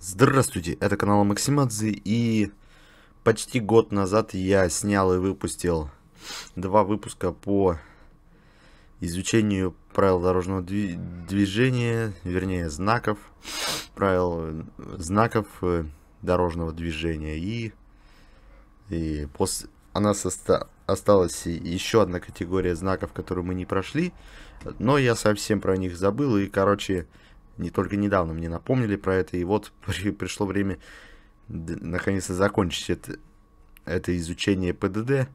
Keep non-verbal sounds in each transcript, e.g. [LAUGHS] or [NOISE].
Здравствуйте, это канал Максимадзе и почти год назад я снял и выпустил два выпуска по изучению правил дорожного движения, вернее знаков, правил знаков э, дорожного движения. И, и после, у нас оста, осталась еще одна категория знаков, которую мы не прошли, но я совсем про них забыл. И, короче, не только недавно мне напомнили про это, и вот [LAUGHS] при, пришло время наконец-то закончить это, это изучение ПДД.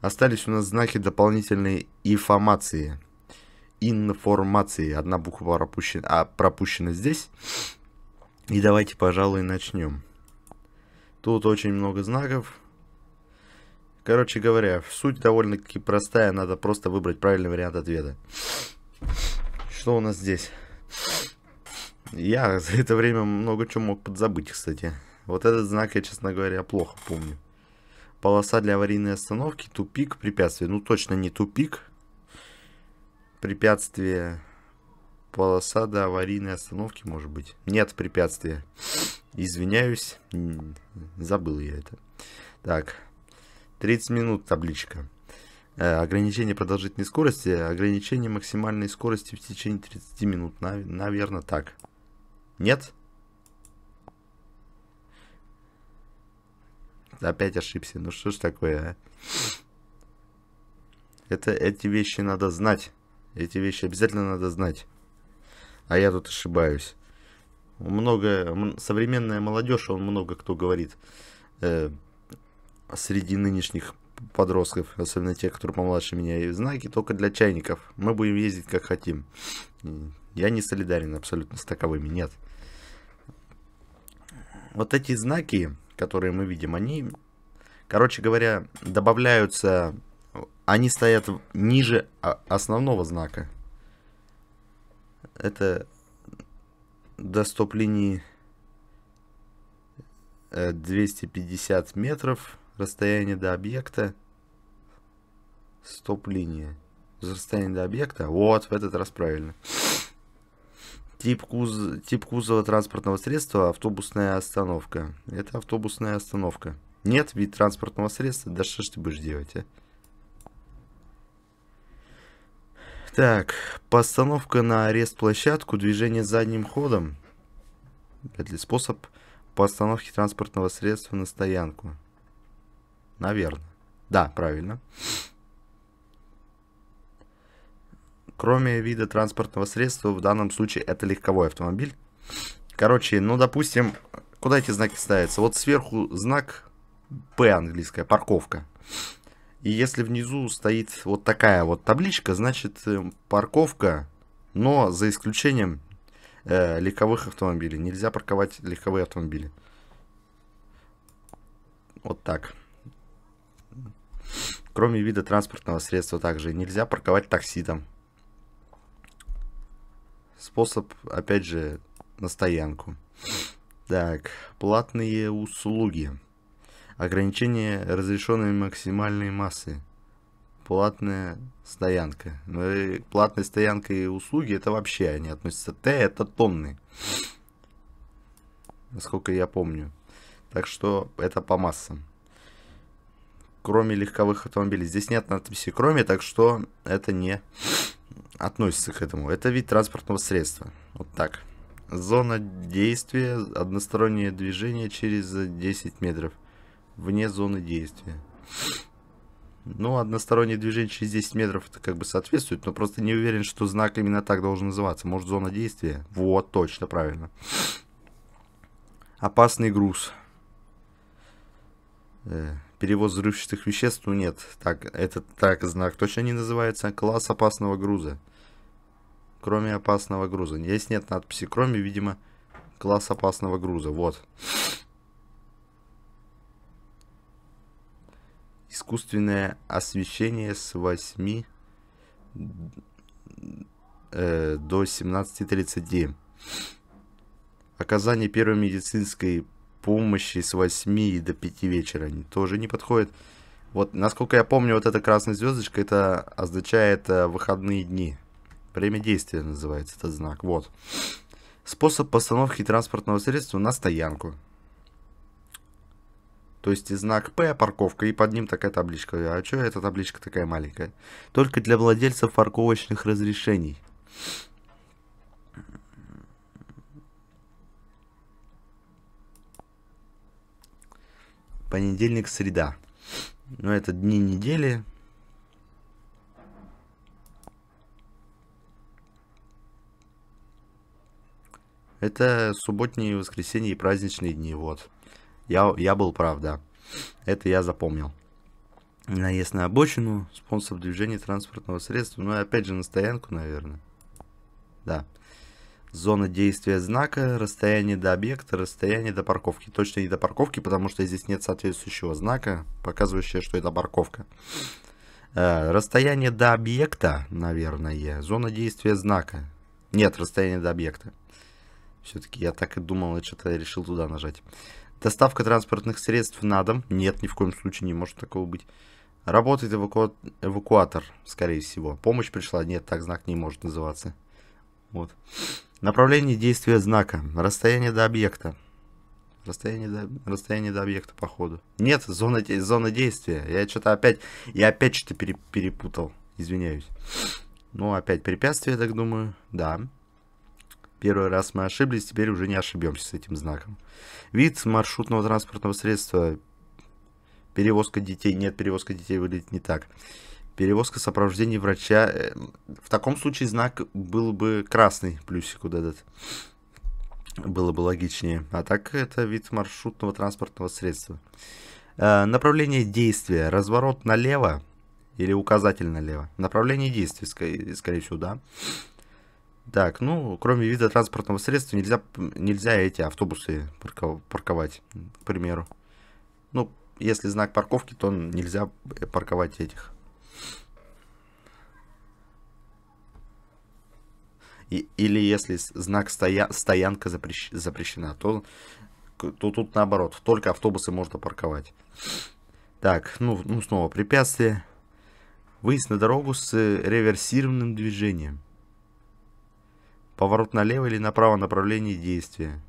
Остались у нас знаки дополнительной информации. Информации. Одна буква пропущена, а, пропущена здесь. И давайте, пожалуй, начнем. Тут очень много знаков. Короче говоря, суть довольно-таки простая. Надо просто выбрать правильный вариант ответа. Что у нас здесь? Я [LAUGHS] за это время много чего мог подзабыть, кстати. Вот этот знак я, честно говоря, плохо помню. Полоса для аварийной остановки, тупик, препятствие. Ну, точно не тупик. Препятствие полоса до аварийной остановки, может быть. Нет препятствия. Извиняюсь, забыл я это. Так, 30 минут табличка. Э, ограничение продолжительной скорости, ограничение максимальной скорости в течение 30 минут. Наверное, так. Нет? Опять ошибся. Ну что ж такое, а? Это, эти вещи надо знать. Эти вещи обязательно надо знать а я тут ошибаюсь. Много, современная молодежь, он много кто говорит э, среди нынешних подростков, особенно тех, которые помладше меня, и знаки только для чайников. Мы будем ездить как хотим. Я не солидарен абсолютно с таковыми, нет. Вот эти знаки, которые мы видим, они, короче говоря, добавляются, они стоят ниже а, основного знака это до стоп-линии 250 э, метров расстояние до объекта стоп-линия расстояние до объекта вот в этот раз правильно тип, куз... тип кузова транспортного средства автобусная остановка это автобусная остановка нет вид транспортного средства да что ж ты будешь делать а? Так, постановка на арест-площадку, движение задним ходом. Вряд ли способ постановки транспортного средства на стоянку. Наверное. Да, правильно. Кроме вида транспортного средства, в данном случае это легковой автомобиль. Короче, ну, допустим, куда эти знаки ставятся? Вот сверху знак P английская, парковка. Парковка. И если внизу стоит вот такая вот табличка, значит э, парковка, но за исключением э, легковых автомобилей. Нельзя парковать легковые автомобили. Вот так. Кроме вида транспортного средства также нельзя парковать такси там. Способ, опять же, на стоянку. Так, платные услуги. Ограничение разрешенной максимальной массы. Платная стоянка. Ну, и платная стоянка и услуги это вообще они относятся. Т это тонны. Насколько я помню. Так что это по массам. Кроме легковых автомобилей. Здесь нет надписи кроме, так что это не относится к этому. Это вид транспортного средства. Вот так. Зона действия, одностороннее движение через 10 метров вне зоны действия. Ну, одностороннее движение через 10 метров это как бы соответствует, но просто не уверен, что знак именно так должен называться. Может, зона действия? Вот, точно, правильно. Опасный груз. Э, перевоз взрывчатых веществ? Ну, нет. Так, этот так знак точно не называется. Класс опасного груза. Кроме опасного груза. Здесь нет надписи, кроме, видимо, класс опасного груза. Вот. искусственное освещение с 8 э, до 17.30. Оказание первой медицинской помощи с 8 до 5 вечера они тоже не подходит. Вот, насколько я помню, вот эта красная звездочка, это означает э, выходные дни. Время действия называется этот знак. Вот. Способ постановки транспортного средства на стоянку. То есть и знак П, парковка, и под ним такая табличка. А что эта табличка такая маленькая? Только для владельцев парковочных разрешений. Понедельник, среда. Но ну, это дни недели. Это субботние, воскресенье и праздничные дни, вот я, я был прав, да. Это я запомнил. Наезд на обочину, способ движения транспортного средства. Ну, и опять же, на стоянку, наверное. Да. Зона действия знака, расстояние до объекта, расстояние до парковки. Точно не до парковки, потому что здесь нет соответствующего знака, показывающего, что это парковка. Э, расстояние до объекта, наверное. Зона действия знака. Нет, расстояние до объекта. Все-таки я так и думал, я что-то решил туда нажать. Доставка транспортных средств на дом. Нет, ни в коем случае не может такого быть. Работает эваку... эвакуатор, скорее всего. Помощь пришла? Нет, так знак не может называться. Вот. Направление действия знака. Расстояние до объекта. Расстояние до, расстояние до объекта, походу. Нет, зона, зона действия. Я что-то опять... Я опять что-то перепутал. Извиняюсь. Ну, опять препятствие, так думаю. Да. Первый раз мы ошиблись, теперь уже не ошибемся с этим знаком. Вид маршрутного транспортного средства. Перевозка детей. Нет, перевозка детей выглядит не так. Перевозка сопровождения врача. Э, в таком случае знак был бы красный плюсик вот этот. Было бы логичнее. А так это вид маршрутного транспортного средства. Э, направление действия. Разворот налево или указатель налево. Направление действия, скорее всего, да. Так, ну, кроме вида транспортного средства, нельзя, нельзя эти автобусы парков парковать, к примеру. Ну, если знак парковки, то нельзя э, парковать этих. И, или если знак стоя, стоянка запрещ, запрещена, то, то тут наоборот, только автобусы можно парковать. Так, ну, ну снова препятствие. Выезд на дорогу с э, реверсированным движением. Поворот налево или направо направление действия.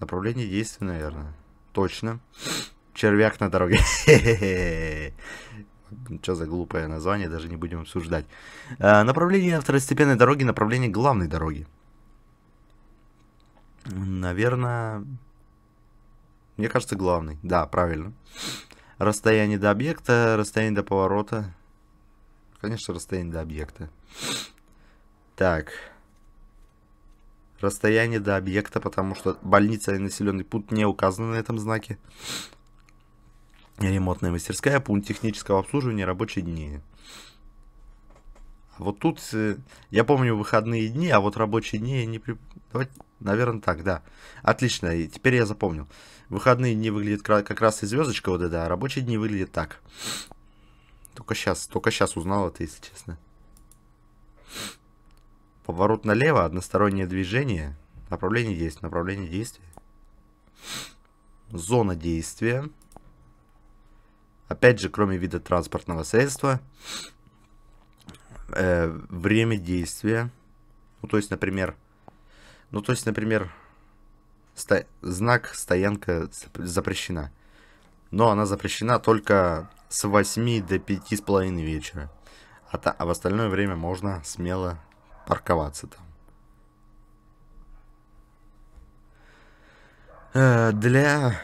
Направление действия, наверное. Точно. Червяк на дороге. [LAUGHS] Что за глупое название, даже не будем обсуждать. А, направление второстепенной дороги, направление главной дороги. Наверное... Мне кажется, главный. Да, правильно. Расстояние до объекта, расстояние до поворота. Конечно, расстояние до объекта. Так расстояние до объекта, потому что больница и населенный пункт не указаны на этом знаке. Ремонтная мастерская, пункт технического обслуживания, рабочие дни. Вот тут, э, я помню выходные дни, а вот рабочие дни я не... При... Давайте, наверное, так, да. Отлично, и теперь я запомнил. Выходные дни выглядят как раз и звездочка вот эта, а рабочие дни выглядят так. Только сейчас, только сейчас узнал это, если честно. Поворот налево, одностороннее движение. Направление действия, направление действия. Зона действия. Опять же, кроме вида транспортного средства, э, время действия. Ну, то есть, например, ну, то есть, например, сто... знак стоянка запрещена. Но она запрещена только с 8 до 5 с половиной вечера. А, та... а в остальное время можно смело парковаться там. Э, для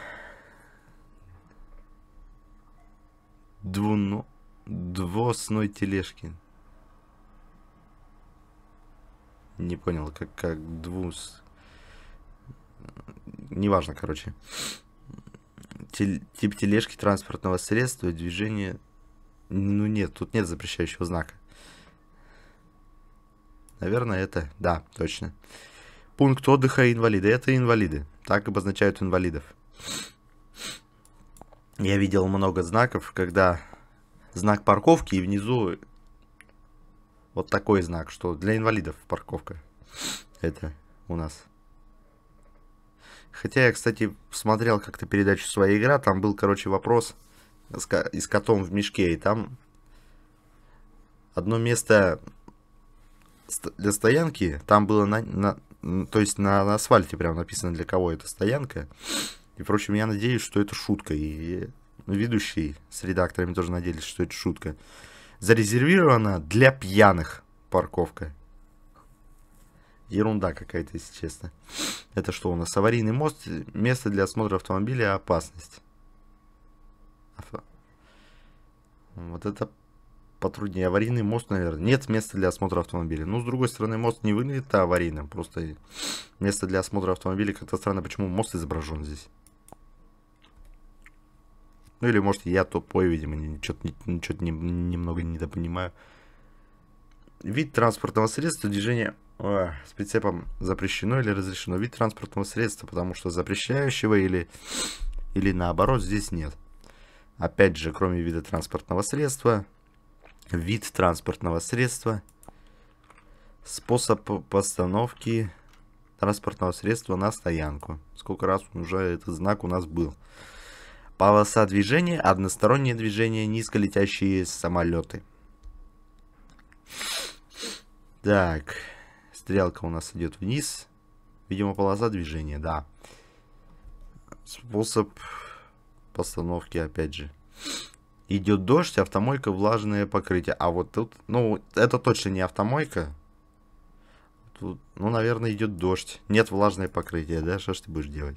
двуно... двосной тележки. Не понял, как, как двус... Неважно, короче. Тип тележки транспортного средства, движение... Ну нет, тут нет запрещающего знака. Наверное, это... Да, точно. Пункт отдыха инвалиды. Это инвалиды. Так обозначают инвалидов. Я видел много знаков, когда знак парковки и внизу вот такой знак, что для инвалидов парковка. Это у нас. Хотя я, кстати, смотрел как-то передачу «Своя игра», там был, короче, вопрос с, котом в мешке, и там одно место для стоянки, там было на, на то есть на, на асфальте прям написано, для кого эта стоянка. И, впрочем, я надеюсь, что это шутка. И ну, ведущий с редакторами тоже надеялись, что это шутка. Зарезервирована для пьяных парковка. Ерунда какая-то, если честно. Это что у нас? Аварийный мост, место для осмотра автомобиля, опасность. Вот это потруднее. Аварийный мост, наверное. Нет места для осмотра автомобиля. Ну, с другой стороны, мост не выглядит аварийным. Просто место для осмотра автомобиля как-то странно. Почему мост изображен здесь? Ну, или, может, я тупой, видимо, что-то ничего, не, немного недопонимаю. Вид транспортного средства, движение э, а, с прицепом запрещено или разрешено. Вид транспортного средства, потому что запрещающего или, или наоборот здесь нет. Опять же, кроме вида транспортного средства, вид транспортного средства, способ постановки транспортного средства на стоянку. Сколько раз уже этот знак у нас был. Полоса движения, одностороннее движение, низколетящие самолеты. Так, стрелка у нас идет вниз. Видимо, полоса движения, да. Способ постановки, опять же идет дождь, автомойка влажное покрытие. А вот тут, ну, это точно не автомойка. Тут, ну, наверное, идет дождь. Нет влажное покрытие, да? Что ж ты будешь делать?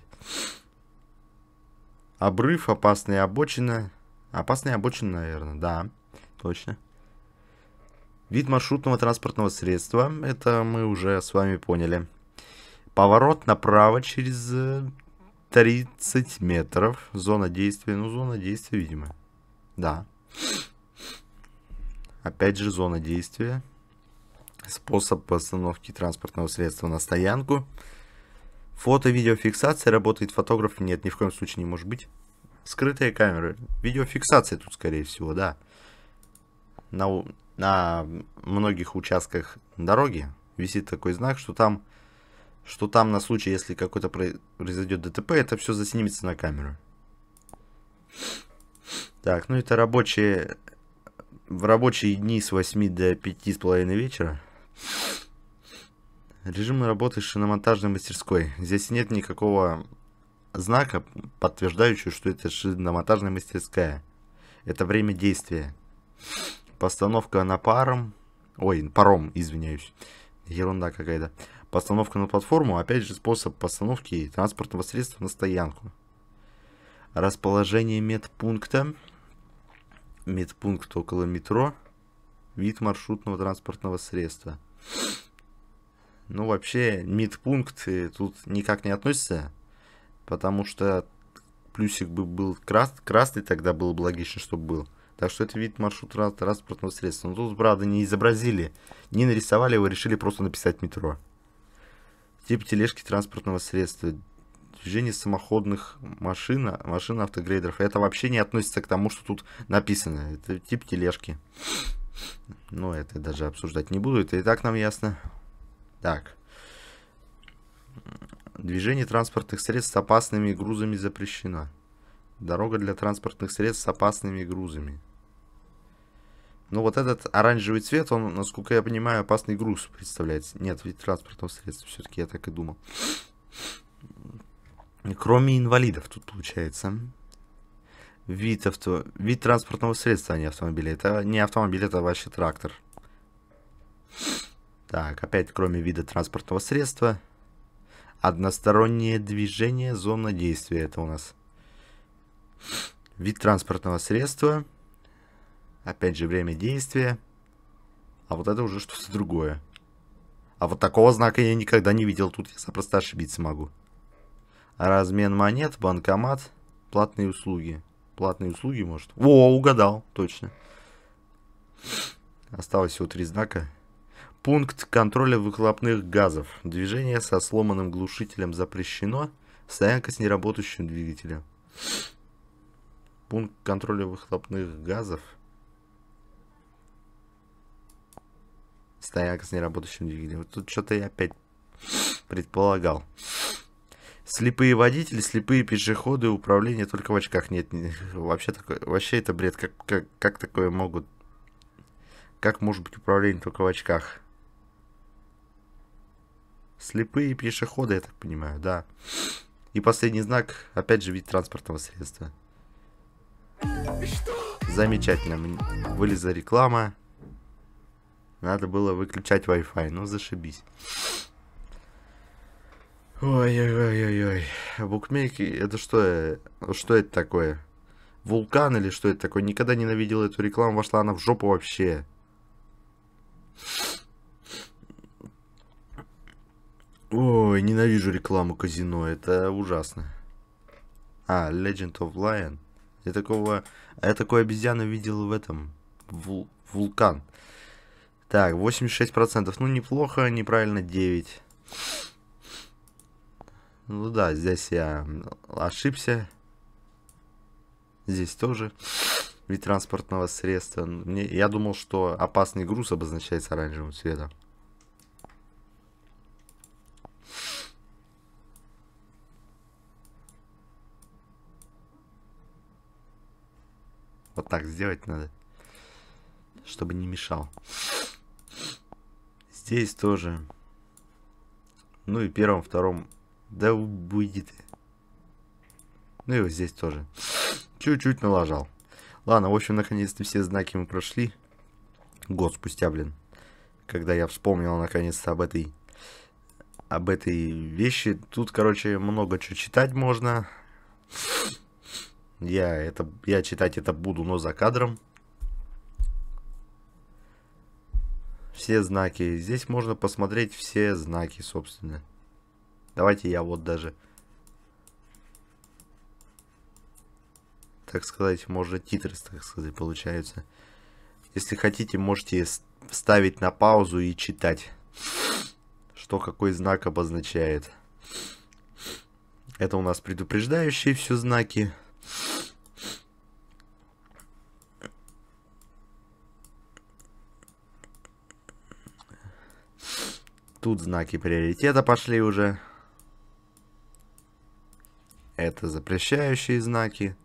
Обрыв, опасная обочина. Опасная обочина, наверное, да. Точно. Вид маршрутного транспортного средства. Это мы уже с вами поняли. Поворот направо через 30 э, метров. Зона действия. Ну, зона действия, видимо. Да. Опять же, зона действия. Способ постановки транспортного средства на стоянку. Фото-видеофиксация работает фотограф? Нет, ни в коем случае не может быть. Скрытые камеры. Видеофиксация тут, скорее всего, да. На, на многих участках дороги висит такой знак, что там, что там на случай, если какой-то произойдет ДТП, это все заснимется на камеру. Так, ну это рабочие... В рабочие дни с 8 до с половиной вечера. Режим работы шиномонтажной мастерской. Здесь нет никакого знака, подтверждающего, что это шиномонтажная мастерская. Это время действия. Постановка на паром. Ой, паром, извиняюсь. Ерунда какая-то. Постановка на платформу, опять же способ постановки транспортного средства на стоянку. Расположение медпункта. Медпункт около метро. Вид маршрутного транспортного средства. Ну, вообще, медпункт тут никак не относится, потому что плюсик бы был крас красный, тогда было бы логично, чтобы был. Так что это вид маршрута транспортного средства. Но ну, тут, правда, не изобразили, не нарисовали его, решили просто написать метро. Тип тележки транспортного средства движение самоходных машин, машин автогрейдеров. Это вообще не относится к тому, что тут написано. Это тип тележки. Но ну, это даже обсуждать не буду, это и так нам ясно. Так. Движение транспортных средств с опасными грузами запрещено. Дорога для транспортных средств с опасными грузами. Ну вот этот оранжевый цвет, он, насколько я понимаю, опасный груз представляется. Нет, ведь транспортного средства, все-таки я так и думал. Кроме инвалидов тут получается. Вид, авто... вид транспортного средства, а не автомобиля. Это не автомобиль, это вообще трактор. Так, опять кроме вида транспортного средства. Одностороннее движение, зона действия. Это у нас вид транспортного средства. Опять же, время действия. А вот это уже что-то другое. А вот такого знака я никогда не видел. Тут я запросто ошибиться могу. Размен монет, банкомат, платные услуги. Платные услуги, может. О, угадал, точно. Осталось всего три знака. Пункт контроля выхлопных газов. Движение со сломанным глушителем запрещено. Стоянка с неработающим двигателем. Пункт контроля выхлопных газов. Стоянка с неработающим двигателем. Тут что-то я опять предполагал. Слепые водители, слепые пешеходы, управление только в очках. Нет, не, вообще, такое, вообще это бред. Как, как, как такое могут... Как может быть управление только в очках? Слепые пешеходы, я так понимаю, да. И последний знак, опять же, вид транспортного средства. Замечательно, вылезла реклама. Надо было выключать Wi-Fi, ну зашибись. Ой-ой-ой-ой. Букмейки, это что? Э, что это такое? Вулкан или что это такое? Никогда ненавидел эту рекламу, вошла она в жопу вообще. Ой, ненавижу рекламу казино, это ужасно. А, Legend of Lion. Я такого, я такой обезьяну видел в этом, в, вулкан. Так, 86%, ну неплохо, неправильно 9. Ну да, здесь я ошибся. Здесь тоже вид транспортного средства. Мне, я думал, что опасный груз обозначается оранжевым цветом. Вот так сделать надо, чтобы не мешал. Здесь тоже. Ну и первом, втором да будет. Ну и вот здесь тоже. Чуть-чуть налажал. Ладно, в общем, наконец-то все знаки мы прошли. Год спустя, блин. Когда я вспомнил наконец-то об этой... Об этой вещи. Тут, короче, много чего читать можно. Я, это, я читать это буду, но за кадром. Все знаки. Здесь можно посмотреть все знаки, собственно. Давайте я вот даже, так сказать, может титры, так сказать, получаются. Если хотите, можете ставить на паузу и читать, что какой знак обозначает. Это у нас предупреждающие все знаки. Тут знаки приоритета пошли уже это запрещающие знаки.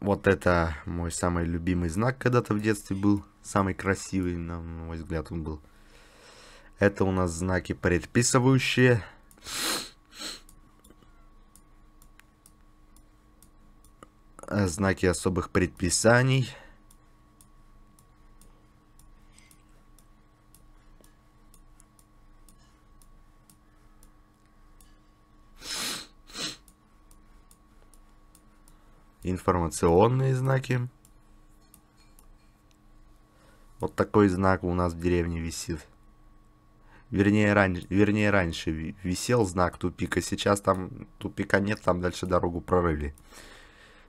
Вот это мой самый любимый знак когда-то в детстве был. Самый красивый, на мой взгляд, он был. Это у нас знаки предписывающие. Знаки особых предписаний. информационные знаки. Вот такой знак у нас в деревне висит. Вернее, ран... Вернее, раньше висел знак тупика. Сейчас там тупика нет, там дальше дорогу прорыли.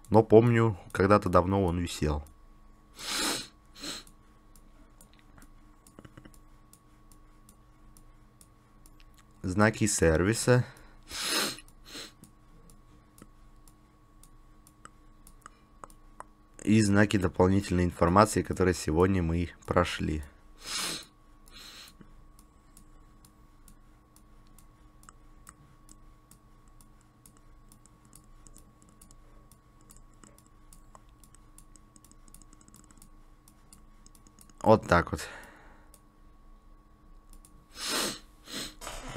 Но помню, когда-то давно он висел. Знаки сервиса. и знаки дополнительной информации, которые сегодня мы прошли. Вот так вот.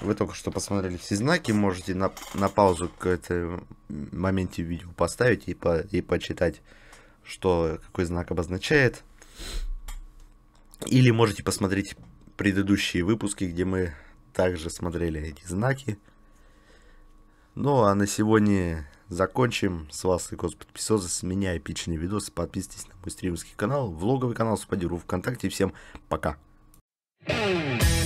Вы только что посмотрели все знаки, можете на, на паузу к этому моменте видео поставить и, по, и почитать что какой знак обозначает. Или можете посмотреть предыдущие выпуски, где мы также смотрели эти знаки. Ну а на сегодня закончим. С вас и Господь Песоза. С меня эпичный видос. Подписывайтесь на мой стримский канал, влоговый канал, сподеру ВКонтакте. Всем пока. Thank you.